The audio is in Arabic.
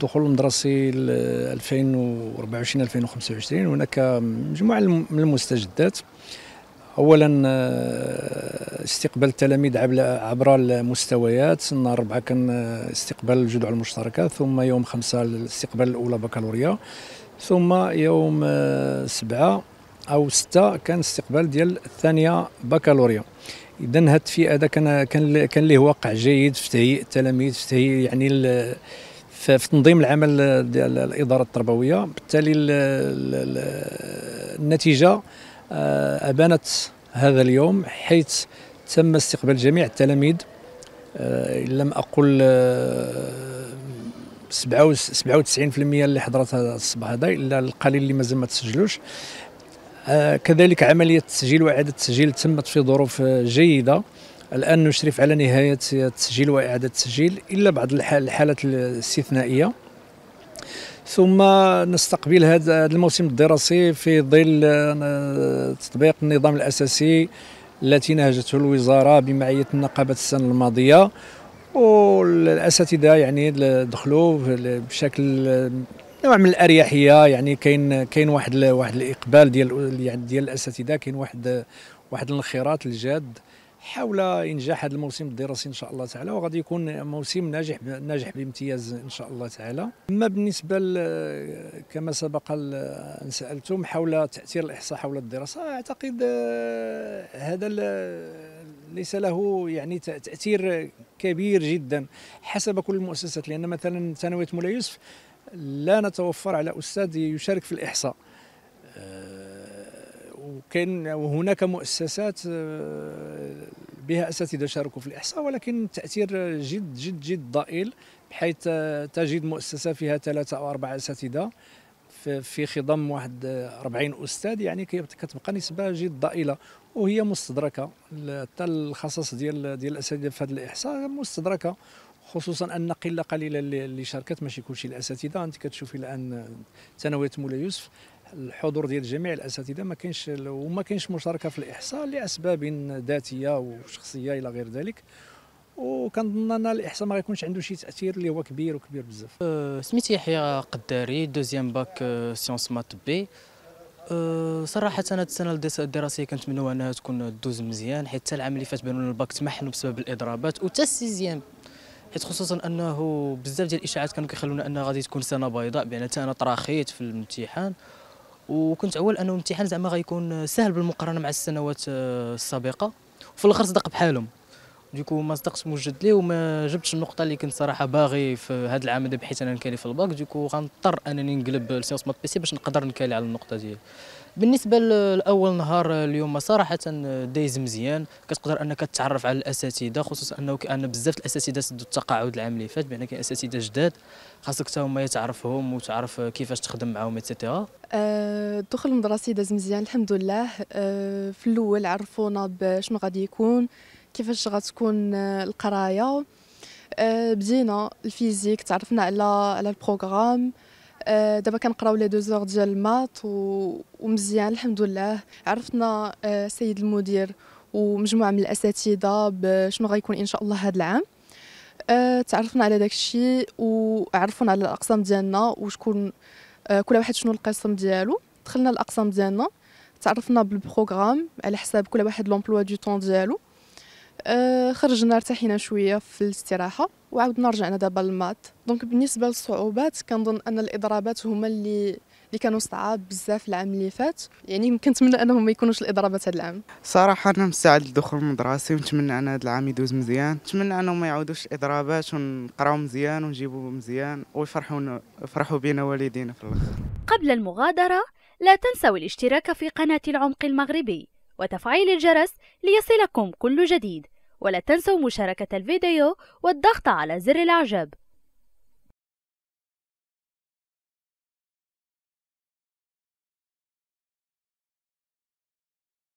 الدخول المدرسي 2024 2025 هناك مجموعه من المستجدات اولا آه، استقبال التلاميذ عبر المستويات النهار أربعة كان آه، استقبال الجدع المشتركه ثم يوم خمسه الاستقبال الاولى بكالوريا ثم يوم آه، سبعه او سته كان استقبال ديال الثانيه بكالوريا اذا هاد الفئه هذا كان كان كان ليه واقع جيد في تهيئ التلاميذ في تهيئ يعني في تنظيم العمل ديال الاداره التربويه بالتالي النتيجه آه، ابانت هذا اليوم حيث تم استقبال جميع التلاميذ آه، ان لم اقل 97% آه، اللي حضرت هذا الصباح هذا الا القليل اللي مازال ما تسجلوش كذلك عمليه التسجيل واعاده التسجيل تمت في ظروف جيده الان نشرف على نهايه التسجيل واعاده التسجيل الا بعض الحالات الاستثنائيه ثم نستقبل هذا الموسم الدراسي في ظل آه، تطبيق النظام الاساسي التي نهجته الوزاره بمعيه النقابه السنه الماضيه والاساتذه يعني دخلوا بشكل آه، نوع من الاريحيه يعني كاين كاين واحد واحد الاقبال ديال يعني ديال الاساتذه كاين واحد آه، واحد الانخراط الجاد حول انجاح هذا الموسم الدراسي ان شاء الله تعالى وغادي يكون موسم ناجح ناجح بامتياز ان شاء الله تعالى اما بالنسبه كما سبق ان سالتم حول تاثير الاحصاء حول الدراسه اعتقد آه، هذا ليس له يعني تاثير كبير جدا حسب كل المؤسسات لان مثلا ثانويه مولاي يوسف لا نتوفر على استاذ يشارك في الاحصاء وكان وهناك مؤسسات آه، بها اساتذه شاركوا في الاحصاء ولكن التاثير جد جد جد ضئيل بحيث تجد مؤسسه فيها ثلاثه او اربعه اساتذه في خضم واحد 40 آه، استاذ يعني كتبقى نسبه جد ضئيله وهي مستدركه حتى الخصص ديال ديال الاساتذه في هذا الاحصاء مستدركه خصوصا ان قله قليله اللي شاركت ماشي كلشي الاساتذه انت كتشوفي الان آه، ثانويه مولاي يوسف الحضور ديال جميع الاساتذه ما كاينش وما كاينش مشاركه في الاحصاء لاسباب ذاتيه وشخصيه الى غير ذلك وكنظن ان الاحصاء ما غيكونش عنده شي تاثير اللي هو كبير وكبير بزاف أه سميت يحيى قداري دوزيام باك أه، سيونس مات بي أه، صراحة أنا السنة الدراسية منو أنها تكون دوز مزيان حيت حتى العام اللي فات بانوا الباك تمحنوا بسبب الإضرابات وتا السيزيام حيت خصوصا أنه بزاف ديال الإشاعات كانوا كيخلونا أنها غادي تكون سنة بيضاء بأن أنا تراخيت في الامتحان وكنت عوال انه الامتحان زعما غيكون سهل بالمقارنه مع السنوات آه، السابقه وفي الاخر صدق بحالهم ديكو ما صدقتش موجد ليه وما جبتش النقطه اللي كنت صراحه باغي في هذا العام هذا بحيث انا نكالي في الباك ديكو غنضطر انني نقلب لسيونس مات بيسي باش نقدر نكالي على النقطه ديالي بالنسبه لاول نهار اليوم صراحه دايز مزيان كتقدر انك تتعرف على الاساتذه خصوصا انه كان بزاف الاساتذه سدوا التقاعد العام اللي فات بان كاين اساتذه جداد خاصك حتى هما يتعرفهم وتعرف كيفاش تخدم معاهم اتسيتيرا الدخول المدرسي داز مزيان الحمد لله أه في الاول عرفونا بشنو غادي يكون كيفاش غتكون آه، القرايه آه، بدينا الفيزيك تعرفنا على على البروغرام آه، دابا كنقراو لي دوزور ديال المات ومزيان الحمد لله عرفنا سيد المدير ومجموعه من الاساتذه بشنو غيكون ان شاء الله هذا العام تعرفنا على داك الشيء وعرفونا على الاقسام ديالنا وشكون كل واحد شنو القسم ديالو دخلنا الاقسام ديالنا تعرفنا بالبروغرام على حساب كل واحد لومبلوا دو طون ديالو آه، خرجنا ارتاحينا شويه في الاستراحه وعاودنا رجعنا دابا للمات دونك بالنسبه للصعوبات كنظن ان الاضرابات هما اللي اللي كانوا صعاب بزاف العام اللي فات يعني كنتمنى انهم ما يكونوش الاضرابات هذا العام صراحه انا مستعد لدخول المدرسه ونتمنى ان هذا العام يدوز مزيان نتمنى انهم ما يعودوش الاضرابات ونقراو مزيان ونجيبو مزيان ويفرحوا يفرحوا بينا والدينا في الاخر قبل المغادره لا تنسوا الاشتراك في قناه العمق المغربي وتفعيل الجرس ليصلكم كل جديد ولا تنسوا مشاركة الفيديو والضغط على زر الإعجاب